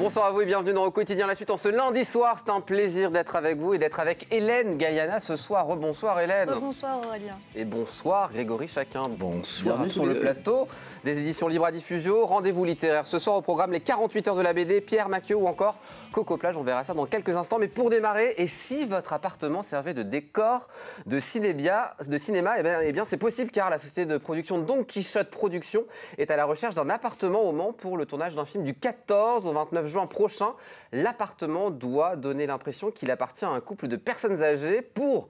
Bonsoir à vous et bienvenue dans Au quotidien la suite en ce lundi soir. C'est un plaisir d'être avec vous et d'être avec Hélène Gaillana ce soir. Rebonsoir Hélène. Bonsoir Aurélien. Et bonsoir Grégory Chacun. Bonsoir. Bienvenue sur le plateau des éditions Libre à Diffusio. Rendez-vous littéraire ce soir au programme les 48 heures de la BD, Pierre Mathieu ou encore Coco Plage. On verra ça dans quelques instants. Mais pour démarrer, et si votre appartement servait de décor de, cinébia, de cinéma, eh, ben, eh bien, c'est possible car la société de production Don Quichotte production est à la recherche d'un appartement au Mans pour le tournage d'un film du 14 au 29 juin prochain. L'appartement doit donner l'impression qu'il appartient à un couple de personnes âgées pour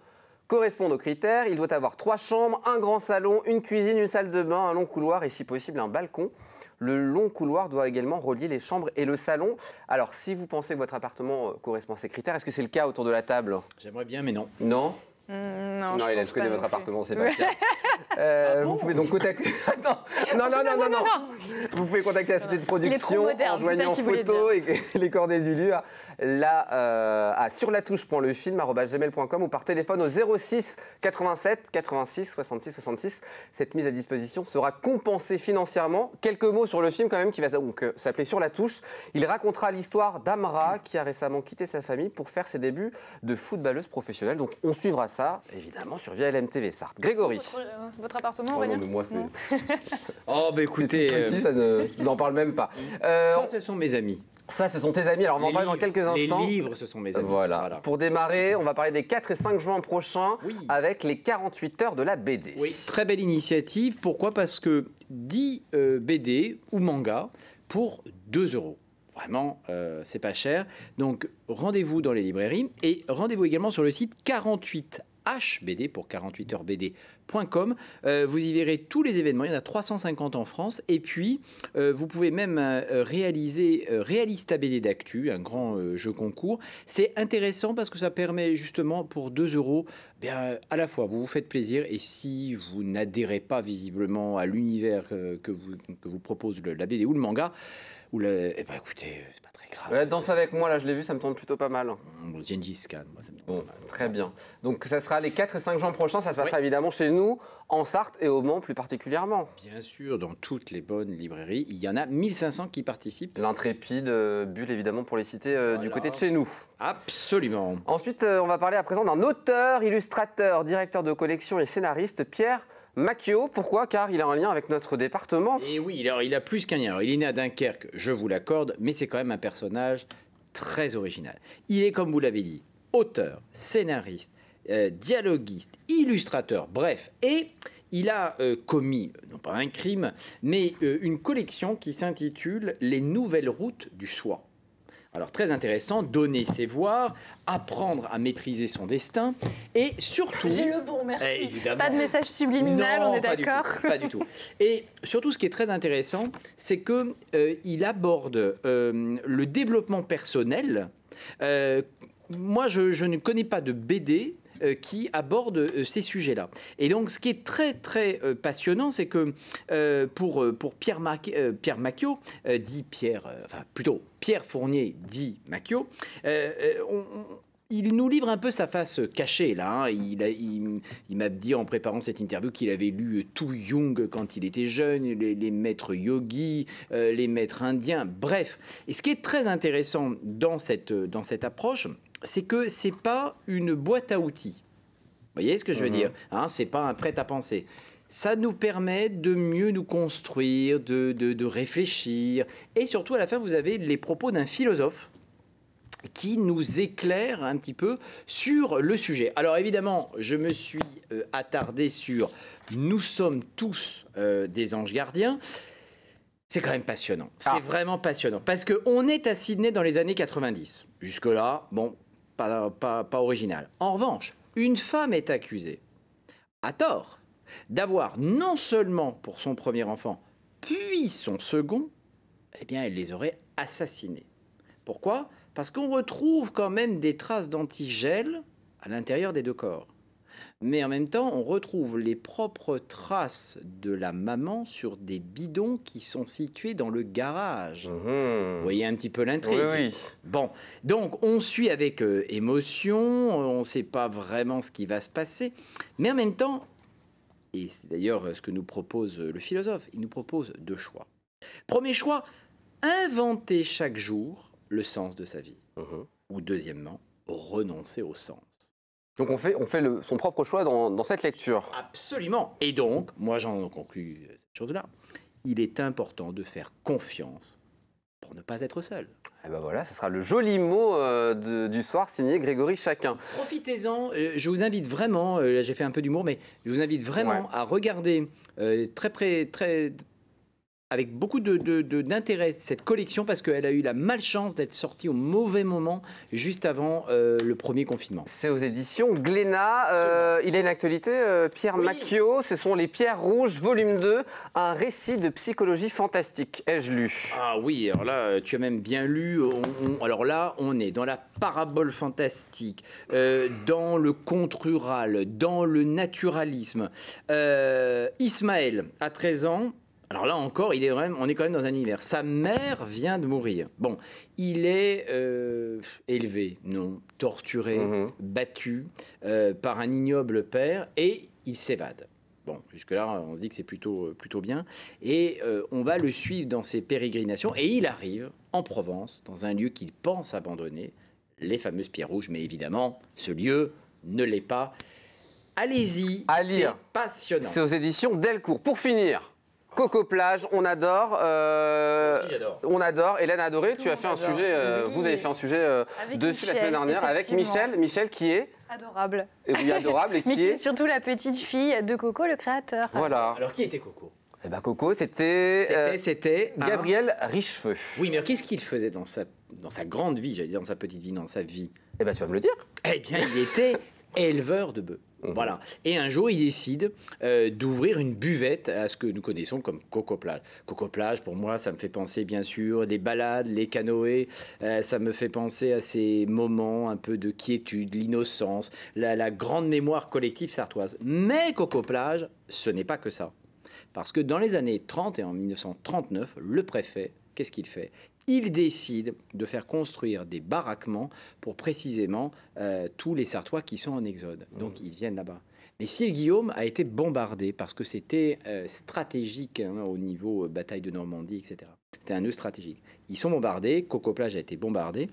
correspondre aux critères. Il doit avoir trois chambres, un grand salon, une cuisine, une salle de bain, un long couloir et si possible un balcon. Le long couloir doit également relier les chambres et le salon. Alors, si vous pensez que votre appartement euh, correspond à ces critères, est-ce que c'est le cas autour de la table J'aimerais bien, mais non. Non Mm, non, il a le que de votre appartement, c'est pas clair. Euh, ah vous pouvez donc contacter. Attends, non, non, non, non, Vous pouvez contacter la société de production en joignant photo et les coordonnées du lieu là euh, à surlatouche.lefilm.com ou par téléphone au 06 87 86 66 66. Cette mise à disposition sera compensée financièrement. Quelques mots sur le film quand même qui va euh, s'appeler Sur la touche. Il racontera l'histoire d'Amra qui a récemment quitté sa famille pour faire ses débuts de footballeuse professionnelle. Donc on suivra ça évidemment, sur Via LMTV, Sartre. Grégory. Votre, euh, appartement, oh Aurélien oh, moi, c'est. oh, bah écoutez. Euh, ça ne. n'en parle même pas. Euh, ça, ce sont mes amis. Ça, ce sont tes amis. Alors, on va en parler dans quelques instants. Les livres, ce sont mes amis. Voilà. Pour démarrer, on va parler des 4 et 5 juin prochains avec les 48 heures de la BD. très belle initiative. Pourquoi Parce que 10 BD ou manga pour 2 euros. Vraiment, c'est pas cher. Donc, rendez-vous dans les librairies et rendez-vous également sur le site 48 hbd pour 48 hbdcom euh, vous y verrez tous les événements. Il y en a 350 en France. Et puis, euh, vous pouvez même euh, réaliser réaliser à BD d'actu, un grand jeu concours. C'est intéressant parce que ça permet justement pour 2 euros, bien, à la fois, vous vous faites plaisir. Et si vous n'adhérez pas visiblement à l'univers que vous, que vous propose la BD ou le manga, ou le... Eh ben écoutez, euh, c'est pas très grave. danse avec moi, là, je l'ai vu, ça me tombe plutôt pas mal. Bon, mmh, Gengis moi, ça me tombe Bon, très bien. Donc ça sera les 4 et 5 juin prochains, ça se passera évidemment chez nous, en Sarthe et au Mans plus particulièrement. Bien sûr, dans toutes les bonnes librairies, il y en a 1500 qui participent. L'intrépide euh, bulle évidemment pour les citer euh, du côté de chez nous. Absolument. Ensuite, on va parler à présent d'un auteur, illustrateur, directeur de collection et scénariste, Pierre Macchio, pourquoi Car il a un lien avec notre département. Et eh oui, alors il a plus qu'un lien. il est né à Dunkerque, je vous l'accorde, mais c'est quand même un personnage très original. Il est, comme vous l'avez dit, auteur, scénariste, euh, dialoguiste, illustrateur, bref, et il a euh, commis, non pas un crime, mais euh, une collection qui s'intitule Les Nouvelles Routes du Soi. Alors très intéressant, donner ses voix, apprendre à maîtriser son destin et surtout... J'ai le bon, merci. Eh, pas de message subliminal, on est d'accord. Pas du tout. Et surtout ce qui est très intéressant, c'est que euh, il aborde euh, le développement personnel. Euh, moi, je, ne connais pas de BD euh, qui aborde euh, ces sujets-là. Et donc, ce qui est très, très euh, passionnant, c'est que pour, pour Pierre, Mac, Pierre dit Pierre, enfin plutôt Pierre Fournier, dit Macchio, il nous livre un peu sa face cachée là. Hein. Il, m'a dit en préparant cette interview qu'il avait lu tout Jung quand il était jeune, les, maîtres yogis, les maîtres indiens, bref. Et ce qui est très intéressant dans cette, dans cette approche, c'est que c'est pas une boîte à outils. Vous voyez ce que je veux mmh. dire hein, C'est pas un prêt à penser. Ça nous permet de mieux nous construire, de, de, réfléchir. Et surtout, à la fin, vous avez les propos d'un philosophe qui nous éclaire un petit peu sur le sujet. Alors évidemment, je me suis euh, attardé sur Nous sommes tous euh, des anges gardiens. C'est quand même passionnant. C'est ah. vraiment passionnant. Parce qu'on est à Sydney dans les années 90. Jusque-là, bon, pas, original. En revanche, une femme est accusée, à tort, d'avoir non seulement pour son premier enfant, puis son second, eh bien, elle les aurait assassinés. Pourquoi Parce qu'on retrouve quand même des traces d'antigel à l'intérieur des deux corps mais en même temps, on retrouve les propres traces de la maman sur des bidons qui sont situés dans le garage. Mmh. Vous voyez un petit peu l'intrigue. Bon, donc on suit avec euh, émotion, on ne sait pas vraiment ce qui va se passer, mais en même temps, et c'est d'ailleurs euh, ce que nous propose euh, le philosophe, il nous propose deux choix. Premier choix, inventer chaque jour le sens de sa vie. Mmh. Ou deuxièmement, renoncer au sens. Donc on fait, on fait son propre choix dans, dans, cette lecture. Absolument. Et donc, moi j'en conclus cette chose-là, il est important de faire confiance pour ne pas être seul. Et eh ben voilà, ce sera le joli mot euh, du soir signé Grégory Chacun. Profitez-en, euh, je vous invite vraiment, euh, là j'ai fait un peu d'humour, mais je vous invite vraiment à regarder très, près, très, avec beaucoup d'intérêt de, de, cette collection parce qu'elle a eu la malchance d'être sortie au mauvais moment, juste avant euh, le premier confinement. C'est aux éditions Glénat. Euh, il a une actualité, euh, Pierre Macchio, ce sont Les Pierres Rouges, volume 2, un récit de psychologie fantastique. Ai-je lu Ah oui, alors là, tu as même bien lu. alors là, on est dans la parabole fantastique, dans le conte rural, dans le naturalisme. Ismaël, à 13 ans, alors là encore, il est même, on est quand même dans un univers. Sa mère vient de mourir. Bon, il est euh, élevé, non, torturé, mhm. battu euh, par un ignoble père et il s'évade. Bon, jusque-là, on se dit que c'est plutôt, euh, plutôt bien. Et on va le suivre dans ses pérégrinations. Et il arrive en Provence, dans un lieu qu'il pense abandonner, les fameuses pierres rouges. Mais évidemment, ce lieu ne l'est pas. Allez-y, à lire. passionnant. C'est aux éditions Delcourt. Pour finir, Coco Plage, on adore. Euh, on adore. Hélène a adoré. tu as euh, fait un sujet, vous euh, avez fait un sujet dessus la semaine dernière avec Michel. Michel qui est Adorable. Et oui, adorable. Et qui Mais surtout la petite fille de Coco, le créateur. Voilà. Alors, qui était Coco eh bien, Coco, c'était c'était Gabriel Richefeu. Oui, mais qu'est-ce qu'il faisait dans sa, dans sa grande vie, j'allais dire dans sa petite vie, dans sa vie Eh bien, tu vas me le dire. Eh bien, il était éleveur de bœufs. Mhm. Voilà. Et un jour, il décide euh, d'ouvrir une buvette à ce que nous connaissons comme Coco Plage. pour moi, ça me fait penser, bien sûr, des balades, les canoës. Euh, ça me fait penser à ces moments un peu de quiétude, l'innocence, la, la grande mémoire collective sartoise. Mais Cocoplage, ce n'est pas que ça. Parce que dans les années 30 et en 1939, le préfet qu'est-ce qu'il fait Il décide de faire construire des baraquements pour précisément euh, tous les Sartois qui sont en exode. Mmh. Donc ils viennent là-bas. Mais si Guillaume a été bombardé parce que c'était euh, stratégique hein, au niveau euh, bataille de Normandie, etc. C'était un nœud stratégique. Ils sont bombardés, Coco Plage a été bombardé.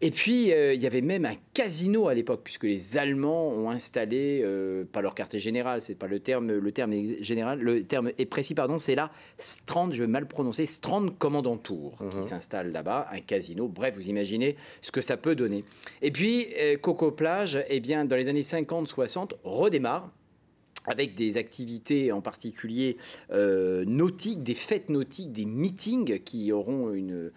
Et puis, euh, il y avait même un casino à l'époque, puisque les Allemands ont installé, euh, pas leur quartier général, c'est pas le terme, le terme est général, le terme est précis, pardon, c'est la Strand, je vais mal prononcer, Strand Commandantour, qui mhm. s'installe là-bas, un casino. Bref, vous imaginez ce que ça peut donner. Et puis, euh, Coco Plage, eh bien, dans les années 50-60, redémarre avec des activités en particulier nautiques, des fêtes nautiques, des meetings qui auront une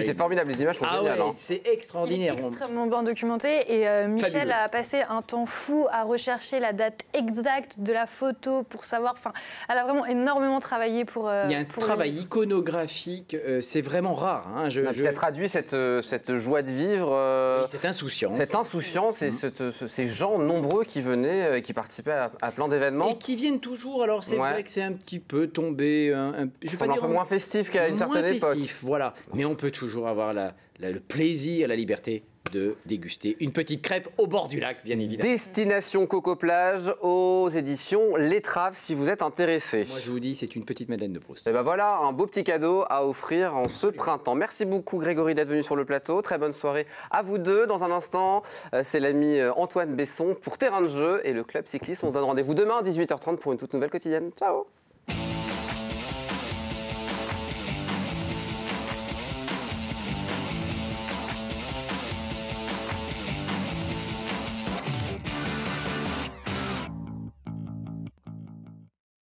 c'est formidable, les images sont ah géniales. Hein. C'est extraordinaire. extrêmement bien documenté. Et euh, Michel a passé un temps fou à rechercher la date exacte de la photo pour savoir. Enfin, elle a vraiment énormément travaillé pour. Euh, il y a un travail iconographique, euh, c'est vraiment rare. Hein, je, Ça traduit cette, cette joie de vivre. cette insouciance. Cette insouciance et mmh. ces gens nombreux qui venaient, et qui participaient à, plein d'événements. Et qui viennent toujours. Alors c'est vrai que c'est un petit peu tombé. Un, un, peu moins festif qu'à une certaine festif, époque. Voilà. Mais on on peut toujours avoir le plaisir, la liberté de déguster une petite crêpe au bord du lac, bien évidemment. Destination Coco Plage aux éditions L'Étrave, si vous êtes intéressé. Moi, je vous dis, c'est une petite Madeleine de Proust. Et eh ben voilà, un beau petit cadeau à offrir en ce printemps. Merci beaucoup, Grégory, d'être venu sur le plateau. Très bonne soirée à vous deux. Dans un instant, euh, c'est l'ami euh, Antoine Besson pour Terrain de jeu et le club cycliste. On se donne rendez-vous demain à 18h30 pour une toute nouvelle quotidienne. Ciao